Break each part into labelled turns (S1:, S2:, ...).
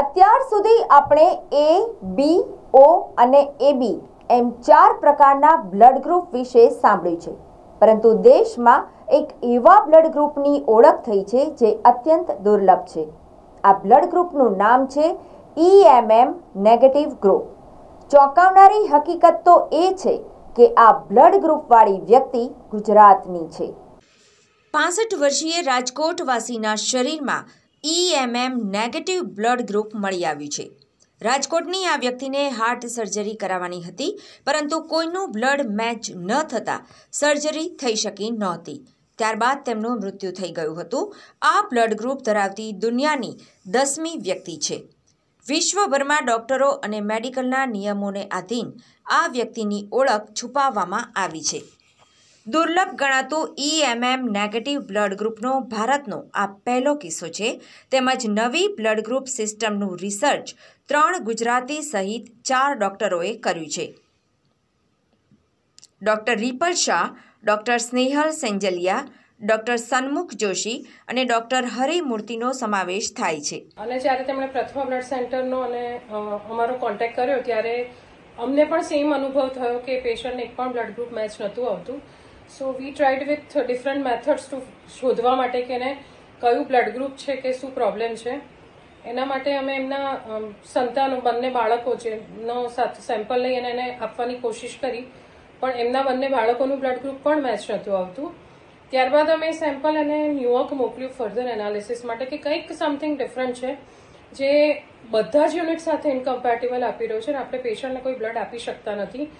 S1: અત્યાર સુધી આપણે એ બી ઓ અને એ બી એમ ચાર પ્રકારના બ્લડ ગ્રુપ વિશે સાંભળ્યું છે પરંતુ દેશમાં એક એવા બ્લડ ગ્રુપની ઓળખ થઈ છે જે અત્યંત દુર્લભ છે આ બ્લડ ગ્રુપનું નામ છે ઈએમએમ નેગેટિવ ગ્રુપ ચોંકાવનારી હકીકત તો એ છે કે આ બ્લડ ગ્રુપવાળી વ્યક્તિ ગુજરાતની છે પાસઠ વર્ષીય રાજકોટવાસીના શરીરમાં ઈએમએમ નેગેટિવ બ્લડ ગ્રુપ મળી આવ્યું છે રાજકોટની આ વ્યક્તિને હાર્ટ સર્જરી કરાવવાની હતી પરંતુ કોઈનું બ્લડ મેચ ન થતાં સર્જરી થઈ શકી નહોતી ત્યારબાદ તેમનું મૃત્યુ થઈ ગયું હતું આ બ્લડ ગ્રુપ ધરાવતી દુનિયાની દસમી વ્યક્તિ છે વિશ્વભરમાં ડોક્ટરો અને મેડિકલના નિયમોને આધીન આ વ્યક્તિની ઓળખ છુપાવવામાં આવી છે દુર્લભ ગણાતું ઈએમએમ નેગેટિવ બ્લડ ગ્રુપનો ભારતનો આ પહેલો કિસ્સો છે તેમજ નવી બ્લડ ગ્રુપ સિસ્ટમનું રિસર્ચ ત્રણ ગુજરાતી સહિત ચાર ડોક્ટરોએ કર્યું છે doctor Ripal Shah doctor Snehal Senjaliya doctor Sanmukh Joshi અને ડૉક્ટર હરિમૂર્તિનો સમાવેશ થાય છે
S2: અને જ્યારે તેમણે પ્રથમ બ્લડ સેન્ટરનો અને અમારો કોન્ટેક્ટ કર્યો ત્યારે અમને પણ સેમ અનુભવ થયો કે પેશન્ટને એક પણ બ્લડ ગ્રુપ મેચ નહોતું આવતું so we tried with different methods to શોધવા માટે કે એને કયું બ્લડ ગ્રુપ છે કે શું પ્રોબ્લેમ છે એના માટે અમે એમના સંતાનો બંને બાળકો છે એમનો સેમ્પલ લઈ અને એને આપવાની કોશિશ કરી પણ એમના બંને બાળકોનું બ્લડ ગ્રુપ પણ મેચ નહોતું આવતું ત્યારબાદ અમે સેમ્પલ અને ન્યુયોર્ક મોકલ્યું ફર્ધર એનાલિસિસ માટે કે કંઈક સમથિંગ ડિફરન્ટ છે જે બધા જ યુનિટ સાથે ઇન્કમ્પેટેબલ આપી રહ્યો છે અને આપણે પેશન્ટને કોઈ બ્લડ આપી શકતા નથી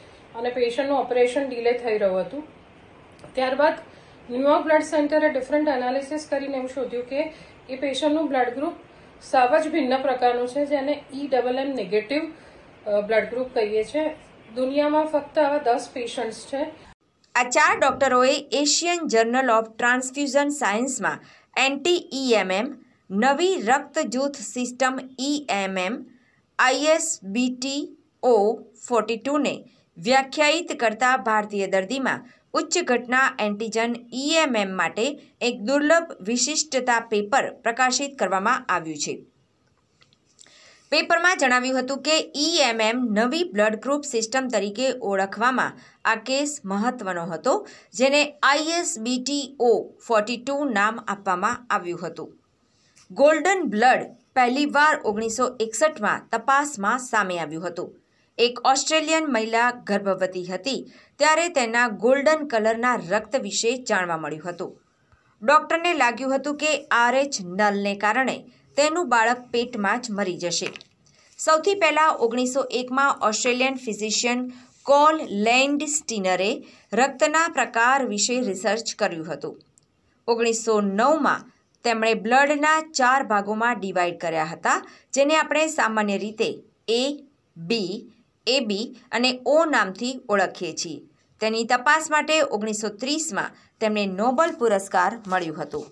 S2: અને પેશન્ટનું ઓપરેશન ડીલે થઈ રહ્યું હતું ત્યારબાદ ન્યુયોર્ક બ્લડ સેન્ટરે ડિફરન્ટ એનાલિસિસ કરીને એવું શોધ્યું કે એ પેશન્ટનું બ્લડ ગ્રુપ સાવ જ ભિન્ન પ્રકારનું છે જેને E double M negative blood group કહીએ છીએ દુનિયામાં ફક્ત આવા દસ પેશન્ટ્સ છે
S1: આ ચાર ડોક્ટરોએ એશિયન જર્નલ ઓફ ટ્રાન્સફ્યુઝન સાયન્સમાં એન્ટી ઈએમએમ નવી રક્ત જૂથ સિસ્ટમ ઈએમએમ ઓ ફોર્ટી ટુને વ્યાખ્યાયિત કરતા ભારતીય દર્દીમાં ઉચ્ચ ઘટના એન્ટીજન ઈએમએમ માટે એક દુર્લભ વિશિષ્ટતા પેપર પ્રકાશિત કરવામાં આવ્યું છે પેપરમાં જણાવ્યું હતું કે ઈએમએમ નવી બ્લડ ગ્રુપ સિસ્ટમ તરીકે ઓળખવામાં આ કેસ મહત્વનો હતો જેને આઈએસબીટીઓ ફોર્ટી ટુ નામ આપવામાં આવ્યું હતું ગોલ્ડન બ્લડ પહેલીવાર ઓગણીસો એકસઠમાં તપાસમાં સામે આવ્યું હતું એક ઓસ્ટ્રેલિયન મહિલા ગર્ભવતી હતી ત્યારે તેના ગોલ્ડન કલરના રક્ત વિશે જાણવા મળ્યું હતું ડૉક્ટરને લાગ્યું હતું કે આરએચ નલને કારણે તેનું બાળક પેટમાં જ મરી જશે સૌથી પહેલાં ઓગણીસો એકમાં ઓસ્ટ્રેલિયન ફિઝિશિયન કોલ લેન્ડ સ્ટીનરે રક્તના પ્રકાર વિશે રિસર્ચ કર્યું હતું ઓગણીસો નવમાં તેમણે બ્લડના ચાર ભાગોમાં ડિવાઈડ કર્યા હતા જેને આપણે સામાન્ય રીતે એ બી એબી અને ઓ નામથી ઓળખીએ છીએ તેની તપાસ માટે ઓગણીસો ત્રીસમાં તેમને નોબલ પુરસ્કાર મળ્યું હતું